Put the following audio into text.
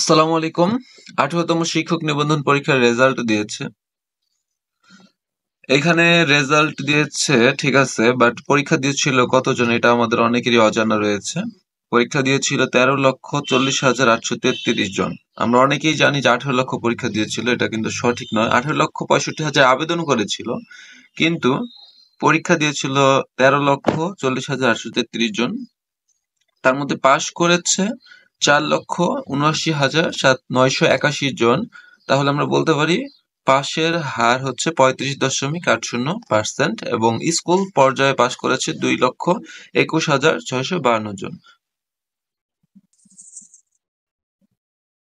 আসসালামু আলাইকুম আঠারোতম শিক্ষক নিবন্ধন পরীক্ষার রেজাল্ট দিয়েছে এখানে রেজাল্ট দিয়েছে ঠিক আছে বাট পরীক্ষা দিয়েছিল কতজন এটা আমাদের অনেকেরই অজানা রয়েছে পরীক্ষা দিয়েছিল তেরো লক্ষ চল্লিশ হাজার আটশো তেত্রিশ জন আমরা অনেকেই জানি যে আঠারো লক্ষ পরীক্ষা দিয়েছিল এটা কিন্তু সঠিক নয় আঠারো লক্ষ পঁয়ষট্টি হাজার আবেদন করেছিল কিন্তু পরীক্ষা দিয়েছিল তেরো লক্ষ চল্লিশ হাজার আটশো তেত্রিশ জন তার মধ্যে পাশ করেছে চার লক্ষ উনআশি হাজার সাত নয়শো একাশি জন তাহলে আমরা বলতে পারি পাশের হার হচ্ছে পঁয়ত্রিশ দশমিক আট শূন্য পার্সেন্ট এবং স্কুল পর্যায়ে পাশ করেছে দুই লক্ষ একুশ হাজার ছয়শো বাহান্ন জন